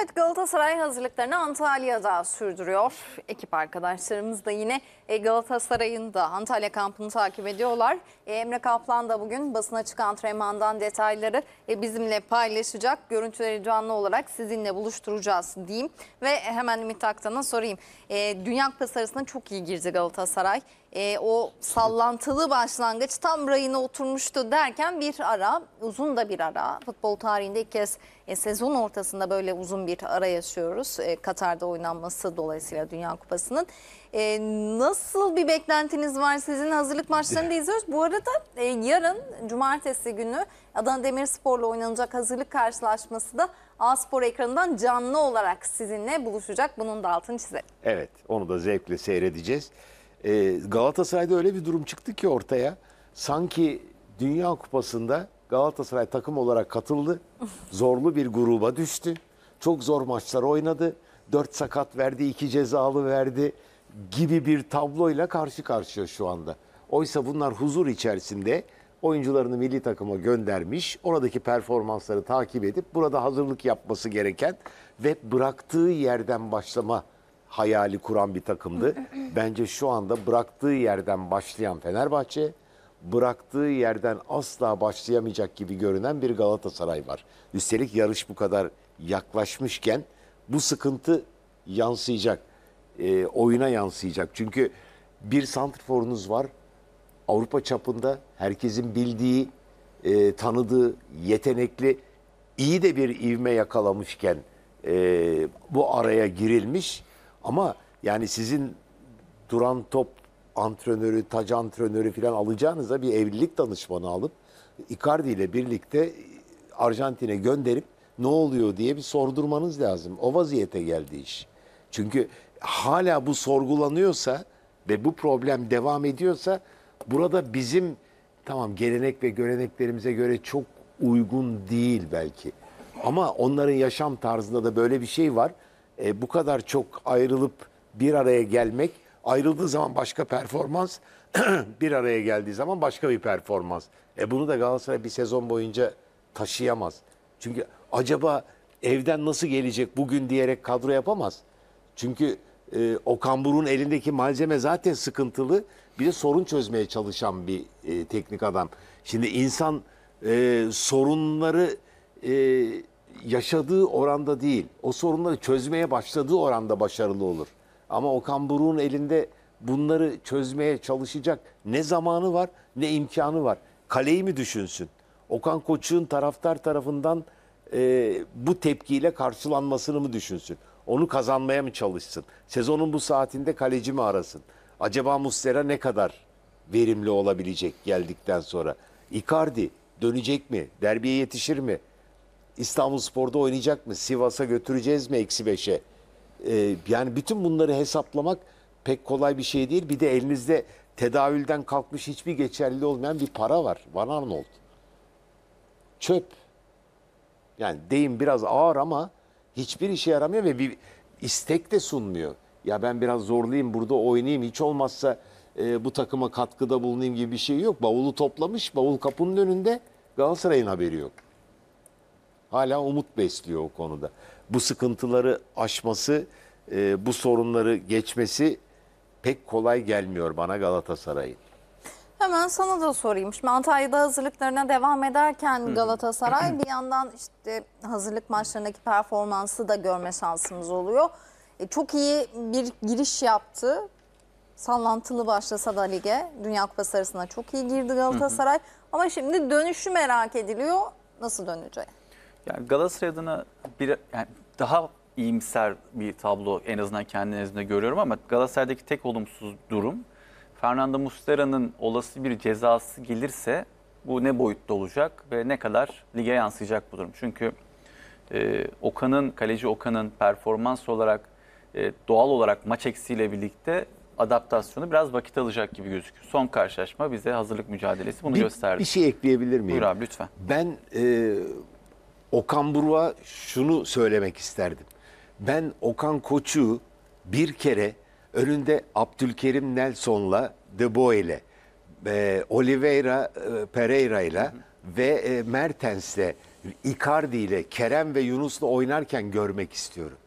Evet Galatasaray hazırlıklarını Antalya'da sürdürüyor. Ekip arkadaşlarımız da yine e, Galatasaray'ın da Antalya kampını takip ediyorlar. E, Emre Kaplan da bugün basına çıkan antrenmandan detayları e, bizimle paylaşacak. Görüntüleri canlı olarak sizinle buluşturacağız diyeyim. Ve hemen Ümit Aktan'a sorayım. E, Dünya Kupası arasında çok iyi girdi Galatasaray. O sallantılı başlangıç tam rayına oturmuştu derken bir ara, uzun da bir ara. Futbol tarihinde ilk kez sezon ortasında böyle uzun bir ara yaşıyoruz. Katar'da oynanması dolayısıyla Dünya Kupası'nın. E, nasıl bir beklentiniz var? Sizin hazırlık maçlarını da izliyoruz. Bu arada e, yarın cumartesi günü Adana Demirspor'la oynanacak hazırlık karşılaşması da Aspor ekranından canlı olarak sizinle buluşacak. Bunun da altını çizelim. Evet onu da zevkle seyredeceğiz. E, Galatasaray'da öyle bir durum çıktı ki ortaya. Sanki Dünya Kupası'nda Galatasaray takım olarak katıldı. Zorlu bir gruba düştü. Çok zor maçlar oynadı. Dört sakat verdi, iki cezalı verdi gibi bir tabloyla karşı karşıya şu anda. Oysa bunlar huzur içerisinde oyuncularını milli takıma göndermiş, oradaki performansları takip edip burada hazırlık yapması gereken ve bıraktığı yerden başlama hayali kuran bir takımdı. Bence şu anda bıraktığı yerden başlayan Fenerbahçe, bıraktığı yerden asla başlayamayacak gibi görünen bir Galatasaray var. Üstelik yarış bu kadar yaklaşmışken bu sıkıntı yansıyacak e, oyuna yansıyacak. Çünkü bir santrforunuz var. Avrupa çapında herkesin bildiği, e, tanıdığı, yetenekli, iyi de bir ivme yakalamışken e, bu araya girilmiş. Ama yani sizin duran top antrenörü, taç antrenörü falan alacağınıza bir evlilik danışmanı alıp Icardi ile birlikte Arjantin'e gönderip ne oluyor diye bir sordurmanız lazım. O vaziyete geldi iş. Çünkü hala bu sorgulanıyorsa ve bu problem devam ediyorsa burada bizim tamam gelenek ve göreneklerimize göre çok uygun değil belki. Ama onların yaşam tarzında da böyle bir şey var. E, bu kadar çok ayrılıp bir araya gelmek, ayrıldığı zaman başka performans, bir araya geldiği zaman başka bir performans. E bunu da Galatasaray bir sezon boyunca taşıyamaz. Çünkü acaba evden nasıl gelecek bugün diyerek kadro yapamaz. Çünkü e, Okan Buruk'un elindeki malzeme zaten sıkıntılı. Bir de sorun çözmeye çalışan bir e, teknik adam. Şimdi insan e, sorunları e, yaşadığı oranda değil, o sorunları çözmeye başladığı oranda başarılı olur. Ama Okan Buruk'un elinde bunları çözmeye çalışacak ne zamanı var ne imkanı var. Kaleyi mi düşünsün? Okan Koç'un taraftar tarafından e, bu tepkiyle karşılanmasını mı düşünsün? Onu kazanmaya mı çalışsın? Sezonun bu saatinde kaleci mi arasın? Acaba Muslera ne kadar verimli olabilecek geldikten sonra? Icardi dönecek mi? Derbiye yetişir mi? İstanbul Spor'da oynayacak mı? Sivas'a götüreceğiz mi eksi beşe? Ee, yani bütün bunları hesaplamak pek kolay bir şey değil. Bir de elinizde tedavülden kalkmış hiçbir geçerli olmayan bir para var. Van Arnold. Çöp. Yani deyim biraz ağır ama hiçbir işe yaramıyor ve bir istek de sunmuyor. Ya ben biraz zorlayayım burada oynayayım hiç olmazsa e, bu takıma katkıda bulunayım gibi bir şey yok. Bavulu toplamış bavul kapının önünde Galatasaray'ın haberi yok. Hala umut besliyor o konuda. Bu sıkıntıları aşması, e, bu sorunları geçmesi pek kolay gelmiyor bana Galatasaray'ın. Hemen sana da sorayım. Şimdi Antalya'da hazırlıklarına devam ederken Galatasaray bir yandan işte hazırlık maçlarındaki performansı da görme şansımız oluyor. E, çok iyi bir giriş yaptı. Sallantılı başlasa da lige. Dünya Kupası arasında çok iyi girdi Galatasaray. Ama şimdi dönüşü merak ediliyor. Nasıl döneceği? Yani Galatasaray adına bir, yani daha iyimser bir tablo en azından kendi nezdinde görüyorum ama Galatasaray'daki tek olumsuz durum Fernando Muslera'nın olası bir cezası gelirse bu ne boyutta olacak ve ne kadar lige yansıyacak bu durum? Çünkü e, Okan'ın, kaleci Okan'ın performans olarak e, doğal olarak maç eksiğiyle birlikte adaptasyonu biraz vakit alacak gibi gözüküyor. Son karşılaşma bize hazırlık mücadelesi bunu bir, gösterdi. Bir şey ekleyebilir miyim? Buyur abi lütfen. Ben e, Okan Buruk'a şunu söylemek isterdim. Ben Okan Koç'u bir kere Önünde Abdülkerim Nelson'la De Boe'yle, e, Oliveira e, ile ve e, Mertens'le, Icardi ile, Kerem ve Yunus'la oynarken görmek istiyorum.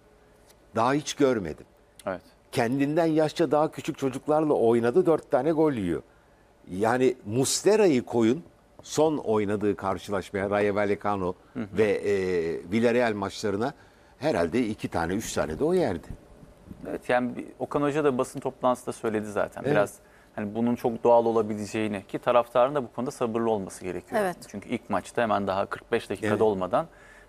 Daha hiç görmedim. Evet. Kendinden yaşça daha küçük çocuklarla oynadı, dört tane gol yiyor. Yani Mustera'yı koyun, son oynadığı karşılaşmaya Rayo Vallecano ve e, Villarreal maçlarına herhalde iki tane, üç tane de o yerdi. Evet yani Okan Hoca da basın toplantısında söyledi zaten. Evet. Biraz hani bunun çok doğal olabileceğini ki taraftarın da bu konuda sabırlı olması gerekiyor. Evet. Çünkü ilk maçta hemen daha 45 dakikada evet. olmadan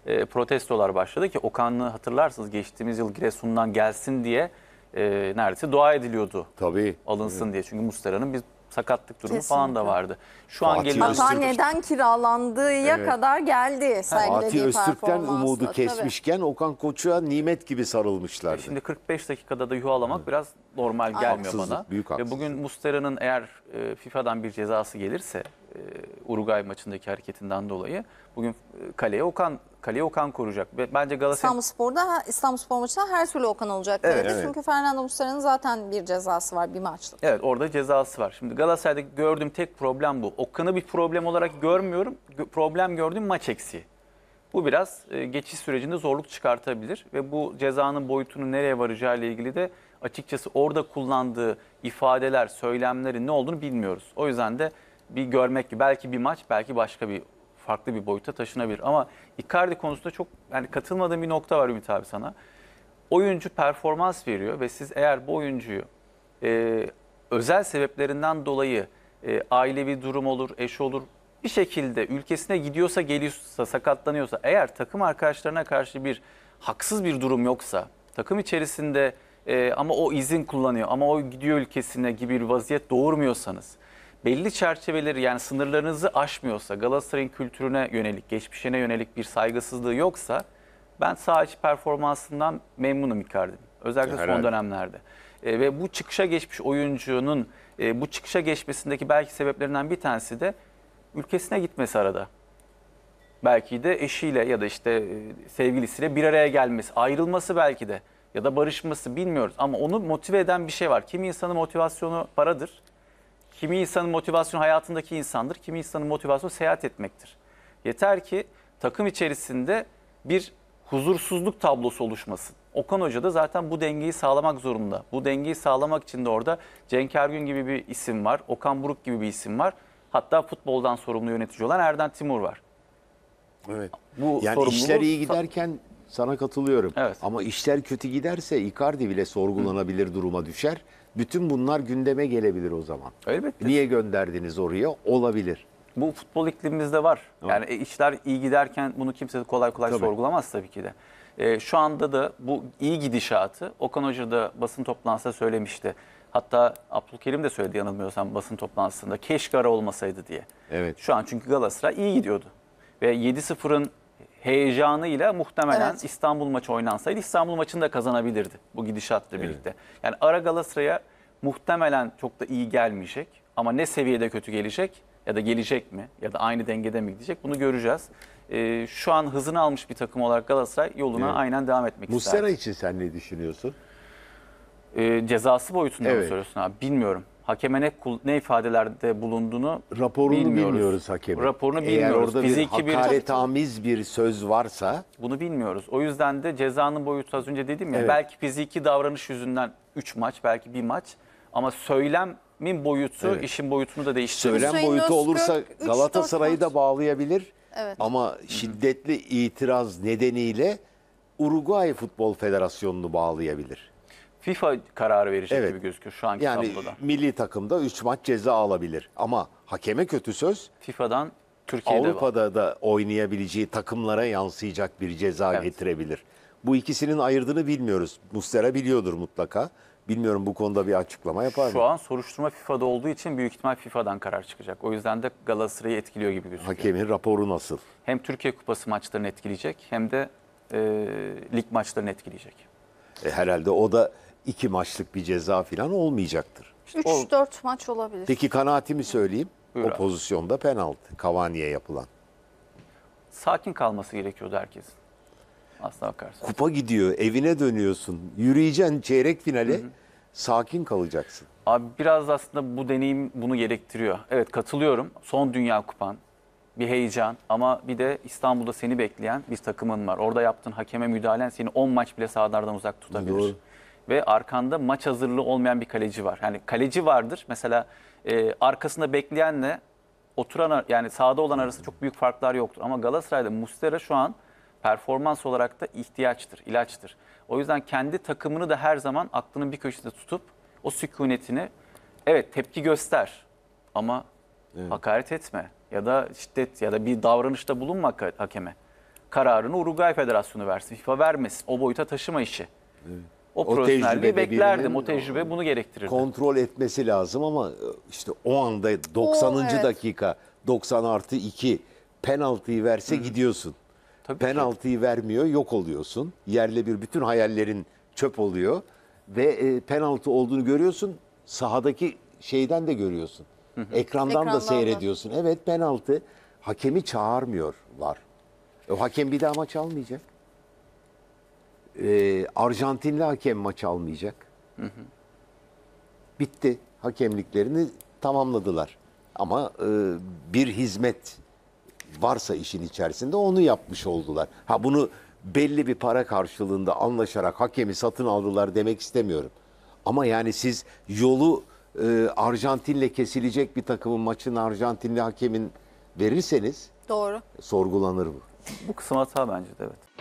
e, protestolar başladı ki Okan'ı hatırlarsınız geçtiğimiz yıl Giresun'dan gelsin diye e, neredeyse dua ediliyordu. Tabii. Alınsın evet. diye. Çünkü Muslera'nın bir sakatlık durumu Kesinlikle. falan da vardı. Şu Fatih an gelinen Hastaneden kiralandıya Evet. kadar geldi sergilediği Fatih Öztürk'ten performansla. umudu Tabii. kesmişken Okan Koç'a nimet gibi sarılmışlardı. E şimdi 45 dakikada da yuhalamak biraz normal gelmiyor Haksızlık, bana. büyük Ve haksızlık. bugün Mustera'nın eğer e, FIFA'dan bir cezası gelirse e, Uruguay maçındaki hareketinden dolayı bugün e, kaleye Okan kaleye Okan koruyacak. Bence Galatasaray... İstanbul Spor'da İstanbul Spor maçında her türlü Okan olacak evet, Evet. Çünkü Fernando Muslera'nın zaten bir cezası var bir maçta. Evet orada cezası var. Şimdi Galatasaray'da gördüğüm tek problem bu. Okan'ı bir problem olarak görmüyorum. Problem gördüğüm maç eksiği. Bu biraz e, geçiş sürecinde zorluk çıkartabilir ve bu cezanın boyutunu nereye varacağı ile ilgili de açıkçası orada kullandığı ifadeler, söylemlerin ne olduğunu bilmiyoruz. O yüzden de bir görmek ki belki bir maç, belki başka bir farklı bir boyuta taşınabilir. Ama Icardi konusunda çok yani katılmadığım bir nokta var Ümit abi sana. Oyuncu performans veriyor ve siz eğer bu oyuncuyu e, özel sebeplerinden dolayı e, ailevi durum olur, eş olur bir şekilde ülkesine gidiyorsa, geliyorsa, sakatlanıyorsa eğer takım arkadaşlarına karşı bir haksız bir durum yoksa takım içerisinde e, ama o izin kullanıyor ama o gidiyor ülkesine gibi bir vaziyet doğurmuyorsanız belli çerçeveleri yani sınırlarınızı aşmıyorsa, Galatasaray'ın kültürüne yönelik, geçmişine yönelik bir saygısızlığı yoksa ben sağ performansından memnunum Icardi'nin. Özellikle Herhalde. son dönemlerde. E, ve bu çıkışa geçmiş oyuncunun e, bu çıkışa geçmesindeki belki sebeplerinden bir tanesi de ülkesine gitmesi arada. Belki de eşiyle ya da işte e, sevgilisiyle bir araya gelmesi, ayrılması belki de ya da barışması bilmiyoruz. Ama onu motive eden bir şey var. Kimi insanın motivasyonu paradır. Kimi insanın motivasyonu hayatındaki insandır, kimi insanın motivasyonu seyahat etmektir. Yeter ki takım içerisinde bir huzursuzluk tablosu oluşmasın. Okan Hoca da zaten bu dengeyi sağlamak zorunda. Bu dengeyi sağlamak için de orada Cenk Ergün gibi bir isim var, Okan Buruk gibi bir isim var. Hatta futboldan sorumlu yönetici olan Erden Timur var. Evet. Bu yani işler iyi giderken sana katılıyorum. Evet. Ama işler kötü giderse Icardi bile sorgulanabilir Hı. duruma düşer. Bütün bunlar gündeme gelebilir o zaman. Elbette. Niye gönderdiniz oraya? Olabilir. Bu futbol iklimimizde var. Yani e, işler iyi giderken bunu kimse kolay kolay Tabii. sorgulamaz tabii ki de. E, şu anda da bu iyi gidişatı Okan Hoca da basın toplantısında söylemişti. Hatta Abdülkerim de söyledi yanılmıyorsam basın toplantısında keşke ara olmasaydı diye. Evet. Şu an çünkü Galatasaray iyi gidiyordu. Ve 7-0'ın heyecanıyla muhtemelen evet. İstanbul maçı oynansaydı İstanbul maçını da kazanabilirdi bu gidişatla birlikte. Evet. Yani ara Galatasaray'a muhtemelen çok da iyi gelmeyecek ama ne seviyede kötü gelecek ya da gelecek mi ya da aynı dengede mi gidecek bunu göreceğiz. Ee, şu an hızını almış bir takım olarak Galatasaray yoluna evet. aynen devam etmek ister. Muslera için sen ne düşünüyorsun? Ee, cezası boyutunda evet. mı söylüyorsun abi bilmiyorum hakeme ne, ne ifadelerde bulunduğunu Raporunu bilmiyoruz. bilmiyoruz hakemi. Raporunu Eğer orada Fiziki bir bir hakaretamiz bir söz varsa bunu bilmiyoruz. O yüzden de cezanın boyutu az önce dedim ya Evet. belki fiziki davranış yüzünden 3 maç belki bir maç ama söylemin boyutu Evet. işin boyutunu da değiştirir. söylem Hüseyin boyutu Özkök, olursa Galatasaray'ı da bağlayabilir. Evet. Ama şiddetli itiraz nedeniyle Uruguay Futbol Federasyonu'nu bağlayabilir. FIFA kararı verecek Evet. gibi gözüküyor şu anki Yani tabloda. milli takımda 3 maç ceza alabilir. Ama hakeme kötü söz FIFA'dan Türkiye'de var. Avrupa'da da oynayabileceği takımlara yansıyacak bir ceza Evet. getirebilir. Bu ikisinin ayırdığını bilmiyoruz. Mustera biliyordur mutlaka. Bilmiyorum bu konuda bir açıklama yapar mı? Şu an soruşturma FIFA'da olduğu için büyük ihtimal FIFA'dan karar çıkacak. O yüzden de Galatasaray'ı etkiliyor gibi gözüküyor. Hakemin raporu nasıl? Hem Türkiye Kupası maçlarını etkileyecek hem de e, lig maçlarını etkileyecek. E, herhalde o da iki maçlık bir ceza falan olmayacaktır. 3-4 maç olabilir. Peki kanaatimi söyleyeyim. Buyur o abi. pozisyonda penaltı. kavaniye yapılan. Sakin kalması gerekiyordu herkesin. Asla bakarsın. Kupa gidiyor, evine dönüyorsun. Yürüyeceksin çeyrek finale. Hı hı. Sakin kalacaksın. Abi biraz aslında bu deneyim bunu gerektiriyor. Evet katılıyorum. Son Dünya Kupan bir heyecan ama bir de İstanbul'da seni bekleyen bir takımın var. Orada yaptığın hakeme müdahalen seni 10 maç bile sahalardan uzak tutabilir. Doğru ve arkanda maç hazırlığı olmayan bir kaleci var. Yani kaleci vardır mesela e, arkasında bekleyenle oturan yani sahada olan arasında çok büyük farklar yoktur. Ama Galatasaray'da Mustera şu an performans olarak da ihtiyaçtır, ilaçtır. O yüzden kendi takımını da her zaman aklının bir köşesinde tutup o sükunetini evet tepki göster ama evet. hakaret etme ya da şiddet ya da bir davranışta bulunma hakeme. Kararını Uruguay Federasyonu versin. FIFA vermesin. O boyuta taşıma işi. Evet. O, o profesyonelliği tecrübe beklerdim. O tecrübe bunu gerektirirdi. Kontrol etmesi lazım ama e, işte o anda 90. O, evet. dakika 90 artı 2 penaltıyı verse Hı. gidiyorsun. Tabii penaltıyı ki. vermiyor yok oluyorsun. Yerle bir bütün hayallerin çöp oluyor. Ve e, penaltı olduğunu görüyorsun. Sahadaki şeyden de görüyorsun. Hı hı. Ekrandan, Ekrandan da seyrediyorsun. Da. Evet penaltı. Hakemi çağırmıyor var. E, o hakem bir daha maç almayacak. Ee, Arjantinli hakem maç almayacak. Hı hı. Bitti. Hakemliklerini tamamladılar. Ama e, bir hizmet varsa işin içerisinde onu yapmış oldular. Ha bunu belli bir para karşılığında anlaşarak hakemi satın aldılar demek istemiyorum. Ama yani siz yolu e, Arjantin'le kesilecek bir takımın maçını Arjantinli hakemin verirseniz Doğru. sorgulanır bu. Bu kısım hata bence de evet.